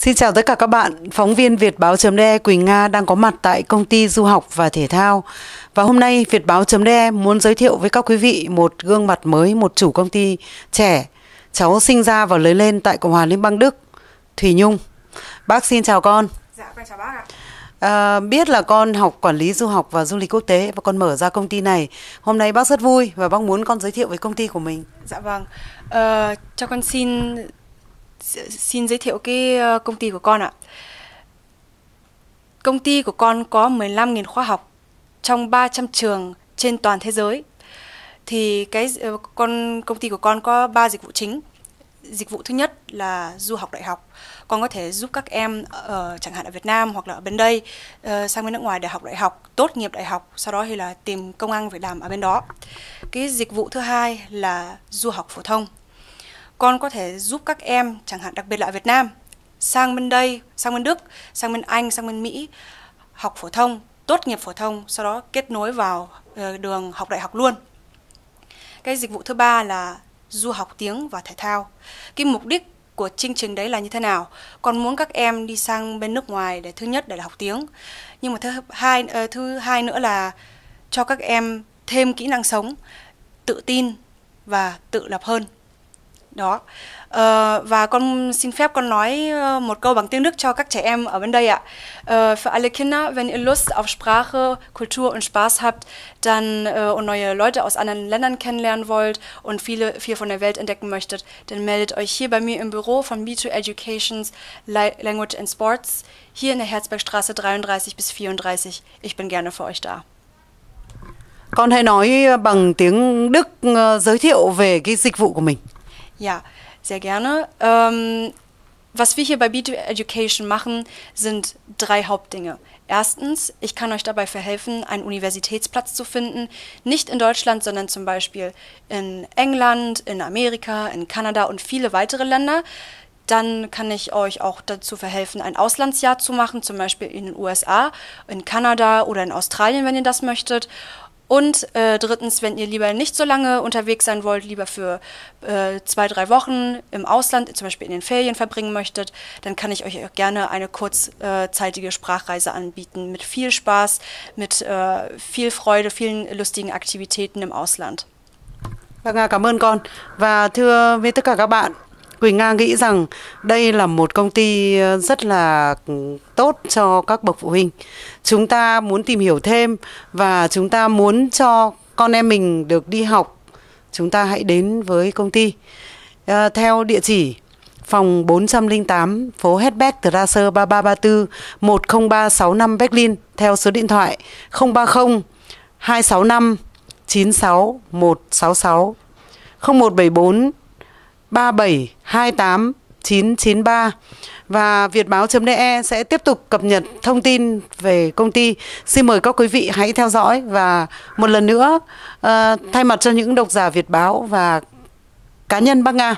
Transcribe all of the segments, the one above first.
Xin chào tất cả các bạn, phóng viên Việt Báo.de Quỳnh Nga đang có mặt tại công ty du học và thể thao. Và hôm nay Việt Báo.de muốn giới thiệu với các quý vị một gương mặt mới, một chủ công ty trẻ. Cháu sinh ra và lớn lên tại Cộng hòa Liên bang Đức, Thủy Nhung. Bác xin chào con. Dạ, con chào bác ạ. À, biết là con học quản lý du học và du lịch quốc tế và con mở ra công ty này. Hôm nay bác rất vui và bác muốn con giới thiệu với công ty của mình. Dạ vâng. À, cho con xin xin giới thiệu cái ờ, công ty của con ạ. Công ty của con có 15.000 khoa học trong 300 trường trên toàn thế giới. Thì cái ờ, con công ty của con có 3 dịch vụ chính. Dịch vụ thứ nhất là du học đại học. Con có thể giúp các em ở chẳng hạn ở Việt Nam hoặc là ở bên đây ờ, sang bên nước ngoài để học đại học, tốt nghiệp đại học, sau đó thì là tìm công ăn việc làm ở bên đó. Cái dịch vụ thứ hai là du học phổ thông con có thể giúp các em chẳng hạn đặc biệt là ở Việt Nam sang bên đây, sang bên Đức, sang bên Anh, sang bên Mỹ học phổ thông, tốt nghiệp phổ thông, sau đó kết nối vào ờ, đường học đại học luôn. Cái dịch vụ thứ ba là du học tiếng và thể thao. Cái mục đích của chương trình đấy là như thế nào? Con muốn các em đi sang bên nước ngoài để thứ nhất để là học tiếng, nhưng mà thứ hai ờ, thứ hai nữa là cho các em thêm kỹ năng sống, tự tin và tự lập hơn đó uh, và con xin phép con nói một câu bằng tiếng Đức cho các trẻ em ở bên đây ạ. Uh, für alle Kinder, wenn ihr Lust auf Sprache, Kultur und Spaß habt, dann uh, und neue Leute aus anderen Ländern kennenlernen wollt und viele viel von der Welt entdecken möchtet, dann meldet euch hier bei mir im Büro von B2 Educations Language and Sports hier in der Herzbergstraße 33 bis 34. Ich bin gerne für euch da. Con hãy nói bằng tiếng Đức giới thiệu về cái dịch vụ của mình. Ja, sehr gerne. Ähm, was wir hier bei B2 Education machen, sind drei Hauptdinge. Erstens, ich kann euch dabei verhelfen, einen Universitätsplatz zu finden, nicht in Deutschland, sondern zum Beispiel in England, in Amerika, in Kanada und viele weitere Länder. Dann kann ich euch auch dazu verhelfen, ein Auslandsjahr zu machen, zum Beispiel in den USA, in Kanada oder in Australien, wenn ihr das möchtet. Und äh, drittens, wenn ihr lieber nicht so lange unterwegs sein wollt, lieber für äh, zwei, drei Wochen im Ausland, zum Beispiel in den Ferien verbringen möchtet, dann kann ich euch auch gerne eine kurzzeitige Sprachreise anbieten. Mit viel Spaß, mit äh, viel Freude, vielen lustigen Aktivitäten im Ausland. Vâng, cảm ơn con. Và thưa với tất cả các bạn, Quỳnh Nga nghĩ rằng đây là một công ty ờ, rất là ừ, tốt cho các bậc phụ huynh. Chúng ta muốn tìm hiểu thêm và chúng ta muốn cho con em mình được đi học, chúng ta hãy đến với công ty. À, theo địa chỉ phòng 408 phố Hedbeck Strasser 3334 10365 Berlin theo số điện thoại 030 265 96 166 0174 37 28993 và việt báo de sẽ tiếp tục cập nhật thông tin về công ty. Xin mời các quý vị hãy theo dõi và một lần nữa uh, thay mặt cho những độc giả Việt Báo và cá nhân bác Nga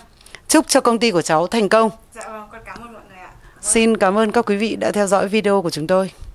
chúc cho công ty của cháu thành công. Dạ vâng, con cảm ơn mọi người ạ. Vâng. Xin cảm ơn các quý vị đã theo dõi video của chúng tôi.